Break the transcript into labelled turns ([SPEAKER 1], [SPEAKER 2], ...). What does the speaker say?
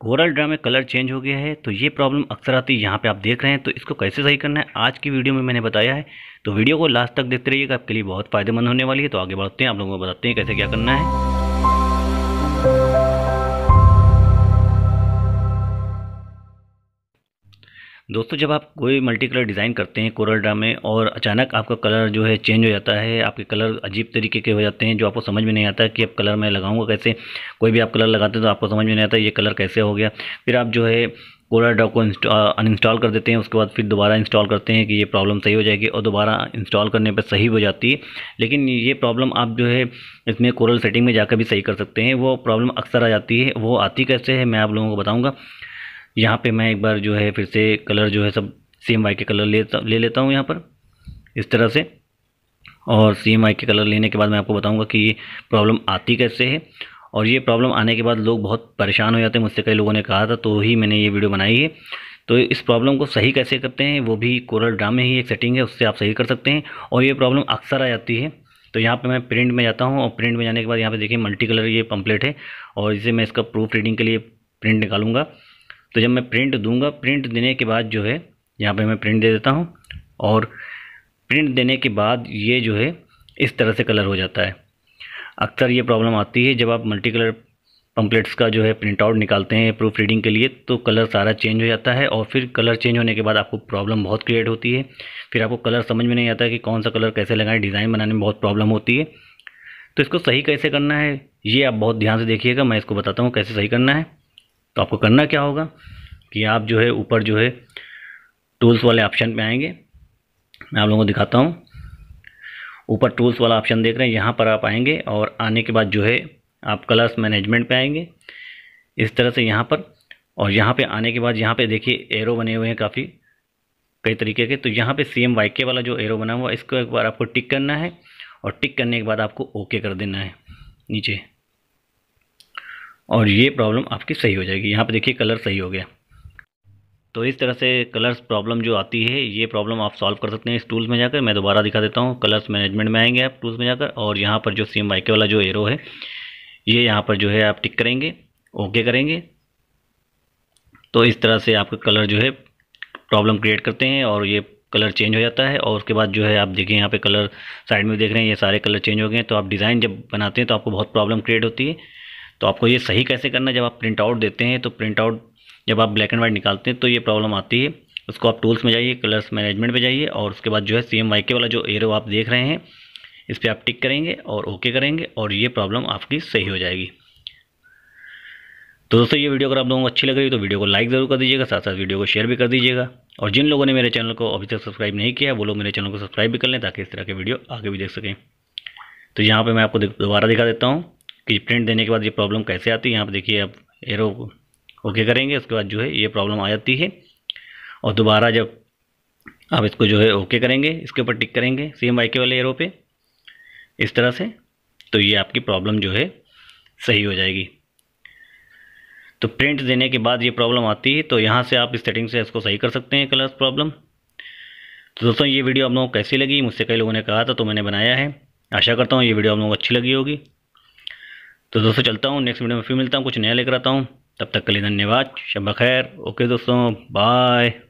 [SPEAKER 1] coral Draw में colour change हो गया है तो ये प्रॉब्लम अक्सर आती है यहाँ पे आप देख रहे हैं तो इसको कैसे सही करना है आज की वीडियो में मैंने बताया है तो वीडियो को लास्ट तक देखते रहिएगा आपके लिए बहुत फायदेमंद होने वाली है तो आगे बढ़ते हैं आप लोगों को बताते हैं कैसे क्या करना है दोस्तों जब आप कोई मल्टी कलर डिज़ाइन करते हैं कोरल ड्रा में और अचानक आपका कलर जो है चेंज हो जाता है आपके कलर अजीब तरीके के हो जाते हैं जो आपको समझ में नहीं आता कि अब कलर मैं लगाऊंगा कैसे कोई भी आप कलर लगाते हैं तो आपको समझ में नहीं आता ये कलर कैसे हो गया फिर आप जो है कोरल ड्रा को अनइंस्टॉल कर देते हैं उसके बाद फिर दोबारा इंस्टॉल करते हैं कि ये प्रॉब्लम सही हो जाएगी और दोबारा इंस्टॉल करने पर सही हो जाती है लेकिन ये प्रॉब्लम आप जो है इसमें कोरल सेटिंग में जाकर भी सही कर सकते हैं वो प्रॉब्लम अक्सर आ जाती है वो आती कैसे है मैं आप लोगों को बताऊँगा यहाँ पे मैं एक बार जो है फिर से कलर जो है सब C M Y K colour लेता ले लेता हूँ यहाँ पर इस तरह से और सी एम आई के कलर लेने के बाद मैं आपको बताऊँगा कि ये प्रॉब्लम आती कैसे है और ये प्रॉब्लम आने के बाद लोग बहुत परेशान हो जाते हैं मुझसे कई लोगों ने कहा था तो ही मैंने ये वीडियो बनाई है तो इस प्रॉब्लम को सही कैसे करते हैं वो भी कोरल ड्रा में ही एक सेटिंग है उससे आप सही कर सकते हैं और ये प्रॉब्लम अक्सर आ जाती है तो यहाँ पे मैं प्रिंट में जाता हूँ और प्रिंट में जाने के बाद यहाँ पे देखिए मल्टी कलर ये पम्पलेट है और इसे मैं इसका प्रूफ रीडिंग के लिए प्रिंट निकालूंगा तो जब मैं प्रिंट दूंगा प्रिंट देने के बाद जो है यहाँ पे मैं प्रिंट दे देता हूँ और प्रिंट देने के बाद ये जो है इस तरह से कलर हो जाता है अक्सर ये प्रॉब्लम आती है जब आप मल्टी कलर पम्पलेट्स का जो है प्रिंट आउट निकालते हैं प्रूफ रीडिंग के लिए तो कलर सारा चेंज हो जाता है और फिर कलर चेंज होने के बाद आपको प्रॉब्लम बहुत क्रिएट होती है फिर आपको कलर समझ में नहीं आता कि कौन सा कलर कैसे लगाएं डिज़ाइन बनाने में बहुत प्रॉब्लम होती है तो इसको सही कैसे करना है ये आप बहुत ध्यान से देखिएगा मैं इसको बताता हूँ कैसे सही करना है तो आपको करना क्या होगा कि आप जो है ऊपर जो है टूल्स वाले ऑप्शन पे आएंगे मैं आप लोगों को दिखाता हूँ ऊपर टूल्स वाला ऑप्शन देख रहे हैं यहाँ पर आप आएंगे और आने के बाद जो है आप कलर्स मैनेजमेंट पे आएंगे इस तरह से यहाँ पर और यहाँ पे आने के बाद यहाँ पे देखिए एरो बने हुए हैं काफ़ी कई तरीके के तो यहाँ पर सी एम वाई के वाला जो एरो बना हुआ है इसको एक बार आपको टिक करना है और टिक करने के बाद आपको ओके कर देना है नीचे और ये प्रॉब्लम आपकी सही हो जाएगी यहाँ पर देखिए कलर सही हो गया तो इस तरह से कलर्स प्रॉब्लम जो आती है ये प्रॉब्लम आप सॉल्व कर सकते हैं इस टूल्स में जाकर मैं दोबारा दिखा देता हूँ कलर्स मैनेजमेंट में आएंगे आप टूल्स में जाकर और यहाँ पर जो सेम वाइके वाला जो एरो है ये यहाँ पर जो है आप टिक करेंगे ओके करेंगे तो इस तरह से आपका कलर जो है प्रॉब्लम क्रिएट करते हैं और ये कलर चेंज हो जाता है और उसके बाद जो है आप देखिए यहाँ पर कलर साइड में देख रहे हैं ये सारे कलर चेंज हो गए हैं तो आप डिज़ाइन जब बनाते हैं तो आपको बहुत प्रॉब्लम क्रिएट होती है तो आपको ये सही कैसे करना है जब आप प्रिंट आउट देते हैं तो प्रिंट आउट जब आप ब्लैक एंड वाइट निकालते हैं तो ये प्रॉब्लम आती है उसको आप टूल्स में जाइए कलर्स मैनेजमेंट में जाइए और उसके बाद जो है सी एम वाई के वाला जो एरो आप देख रहे हैं इस पर आप टिक करेंगे और ओके करेंगे और ये प्रॉब्लम आपकी सही हो जाएगी तो दोस्तों ये वीडियो अगर आप लोगों को अच्छी लग रही है तो वीडियो को लाइक जरूर कर दीजिएगा साथ साथ वीडियो को शेयर भी कर दीजिएगा और जिन लोगों ने मेरे चैनल को अभी तक सब्सक्राइब नहीं किया वो लोग मेरे चैनल को सब्सक्राइब भी कर लें ताकि इस तरह के वीडियो आगे भी देख सकें तो यहाँ पर मैं आपको दोबारा दिखा देता हूँ कि प्रिंट देने के बाद ये प्रॉब्लम कैसे आती है यहाँ पर देखिए आप एरो ओके करेंगे उसके बाद जो है ये प्रॉब्लम आ जाती है और दोबारा जब आप इसको जो है ओके करेंगे इसके ऊपर टिक करेंगे सेम वाई के वाले एरो पे इस तरह से तो ये आपकी प्रॉब्लम जो है सही हो जाएगी तो प्रिंट देने के बाद ये प्रॉब्लम आती है तो यहाँ से आप इस सेटिंग से इसको सही कर सकते हैं कलर्स प्रॉब्लम तो दोस्तों ये वीडियो आप लोगों को कैसी लगी मुझसे कई लोगों ने कहा था तो मैंने बनाया है आशा करता हूँ ये वीडियो आप लोगों को अच्छी लगी होगी तो दोस्तों चलता हूँ नेक्स्ट वीडियो में फिर मिलता हूँ कुछ नया लेकर आता हूँ तब तक के लिए धन्यवाद शब खैर ओके दोस्तों बाय